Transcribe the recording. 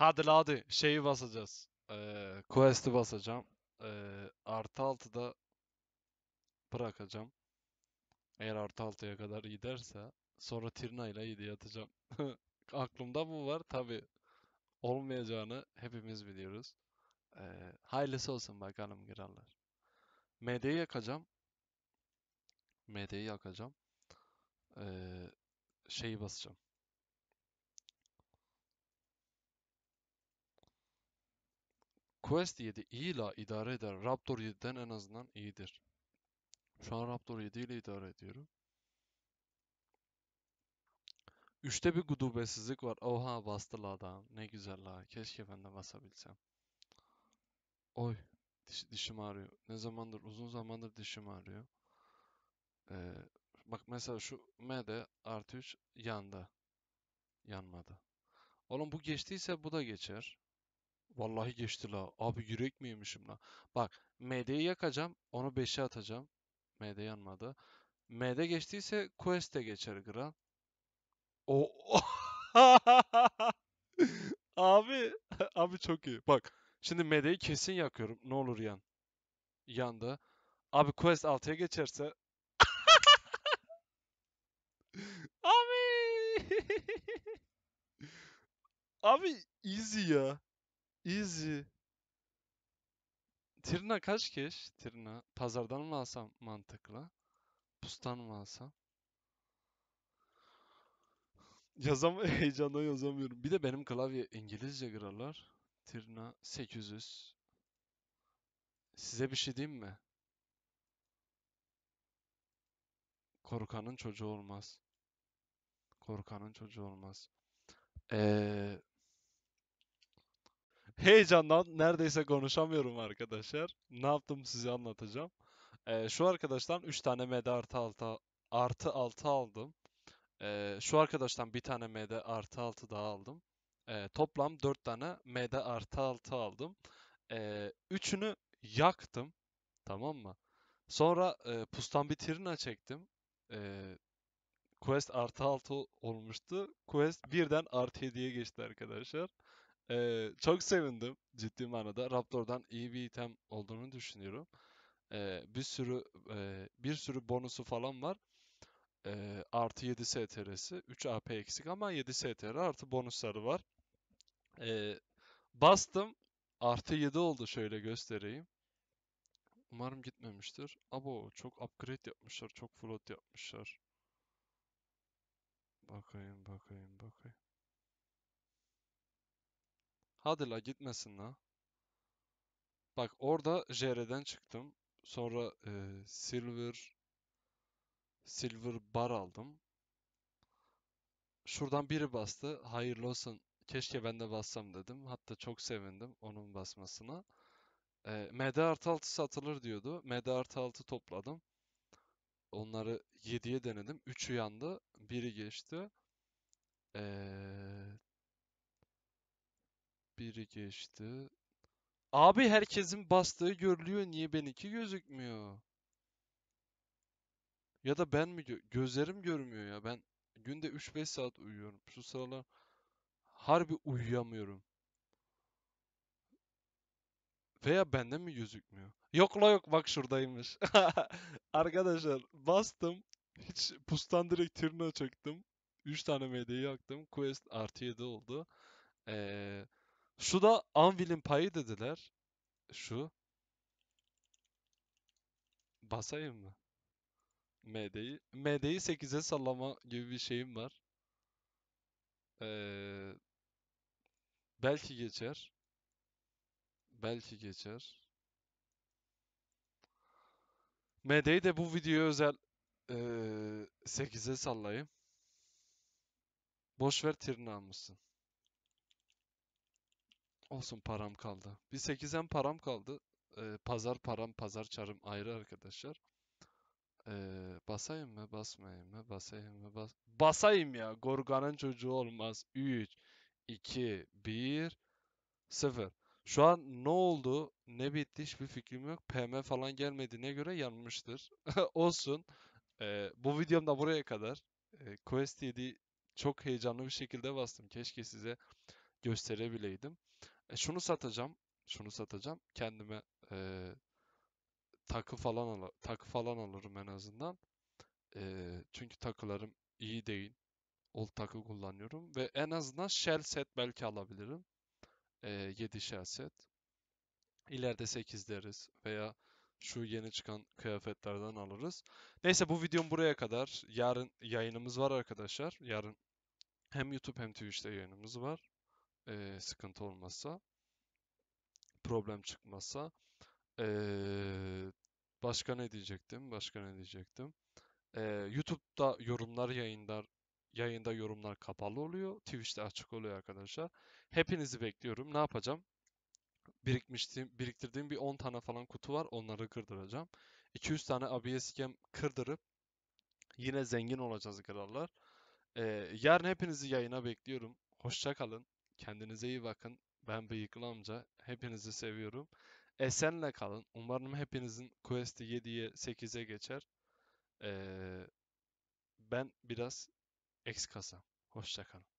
Hadi la hadi şeyi basacağız. Ee, quest'i basacağım. Ee, artı da bırakacağım. Eğer artı altıya kadar giderse sonra Tirna ile 7'ye atacağım. Aklımda bu var tabi. Olmayacağını hepimiz biliyoruz. Ee, hayırlısı olsun bakalım girerler. MD'yi yakacağım. MD'yi yakacağım. Ee, şeyi basacağım. Quest 7 iyi la idare eder. Raptor 7'den en azından iyidir. Şu an Raptor 7 ile idare ediyorum. Üçte bir gudubetsizlik var. Oha bastı la adam. Ne güzel la. Keşke ben de basabilsem. Oy. Diş, dişim ağrıyor. Ne zamandır? Uzun zamandır dişim ağrıyor. Ee, bak mesela şu M de artı 3 yanda. Yanmadı. Oğlum bu geçtiyse bu da geçer. Vallahi geçti la. Abi yürek miymişim la? Bak MD'yi yakacağım. Onu 5'e atacağım. MD yanmadı. MD geçtiyse queste geçer Gran. O Abi abi çok iyi. Bak şimdi MD'yi kesin yakıyorum. Ne olur yan. Yandı. Abi Quest 6'ya geçerse Abi Abi easy ya. Easy. Tirna kaç keş? Tirna. Pazardan mı alsam mantıklı? Pustan mı alsam? Yazam heyecandan yazamıyorum. Bir de benim klavye İngilizce gralar. Tirna 800. Size bir şey diyeyim mi? Korkanın çocuğu olmaz. Korkanın çocuğu olmaz. Ee, Heyecandan neredeyse konuşamıyorum arkadaşlar. Ne yaptım size anlatacağım. Ee, şu arkadaştan 3 tane MD artı 6, artı 6 aldım. Ee, şu arkadaştan bir tane MD artı 6 daha aldım. Ee, toplam 4 tane MD artı 6 aldım. Ee, üçünü yaktım. Tamam mı? Sonra e, pustan bir tirina çektim. E, quest artı 6 olmuştu. Quest birden artı 7'ye geçti arkadaşlar. Ee, çok sevindim ciddi manada. Raptor'dan iyi bir item olduğunu düşünüyorum. Ee, bir sürü e, bir sürü bonusu falan var. Ee, artı 7 STR'si. 3 AP eksik ama 7 STR artı bonusları var. Ee, bastım. Artı 7 oldu şöyle göstereyim. Umarım gitmemiştir. Abo çok upgrade yapmışlar. Çok float yapmışlar. Bakayım bakayım bakayım. Hadi la gitmesin la. Bak orada JR'den çıktım. Sonra e, Silver Silver Bar aldım. Şuradan biri bastı. Hayırlı olsun. Keşke ben de bassam dedim. Hatta çok sevindim onun basmasına. E, MD artı 6 satılır diyordu. MD artı 6 topladım. Onları 7'ye denedim. 3'ü yandı. Biri geçti. E, biri geçti. Abi herkesin bastığı görülüyor. Niye benimki gözükmüyor? Ya da ben mi gö gözlerim görmüyor ya. Ben günde 3-5 saat uyuyorum. Şu sıralar harbi uyuyamıyorum. Veya bende mi gözükmüyor? Yok la yok bak şuradaymış. Arkadaşlar bastım. Hiç pustan direkt tırnağa çektim 3 tane MD'yi yaktım. Quest artı 7 oldu. Eee şu da Anvil'in payı dediler. Şu. Basayım mı? MD'yi. MD'yi 8'e sallama gibi bir şeyim var. Ee, belki geçer. Belki geçer. MD'yi de bu videoya özel ee, 8'e sallayayım. Boşver tirini almışsın. Olsun param kaldı. Bir 8'en param kaldı. Ee, pazar param, pazar çarım ayrı arkadaşlar. Ee, basayım mı, basmayayım mı, basayım mı, bas... Basayım ya, Gorgan'ın çocuğu olmaz. 3, 2, 1, 0. Şu an ne oldu, ne bitti hiçbir fikrim yok. PM falan gelmediğine göre yanmıştır. Olsun. Ee, bu videom da buraya kadar. Ee, Quest 7 çok heyecanlı bir şekilde bastım. Keşke size gösterebileydim. E şunu satacağım. Şunu satacağım. Kendime e, takı falan al takı falan alırım en azından. E, çünkü takılarım iyi değil. Old takı kullanıyorum ve en azından shell set belki alabilirim. E, 7 shell set. İleride 8 deriz veya şu yeni çıkan kıyafetlerden alırız. Neyse bu videom buraya kadar. Yarın yayınımız var arkadaşlar. Yarın hem YouTube hem Twitch'te yayınımız var e, sıkıntı olmasa, problem çıkmasa, E, başka ne diyecektim? Başka ne diyecektim? E, YouTube'da yorumlar yayınlar yayında yorumlar kapalı oluyor. Twitch'te açık oluyor arkadaşlar. Hepinizi bekliyorum. Ne yapacağım? Birikmiştim, biriktirdiğim bir 10 tane falan kutu var. Onları kırdıracağım. 200 tane ABS cam kırdırıp yine zengin olacağız krallar. Ee, yarın hepinizi yayına bekliyorum. Hoşça kalın. Kendinize iyi bakın. Ben Bıyıklı amca. Hepinizi seviyorum. Esenle kalın. Umarım hepinizin Quest'i 7'ye 8'e geçer. Ee, ben biraz eks kasam. Hoşçakalın.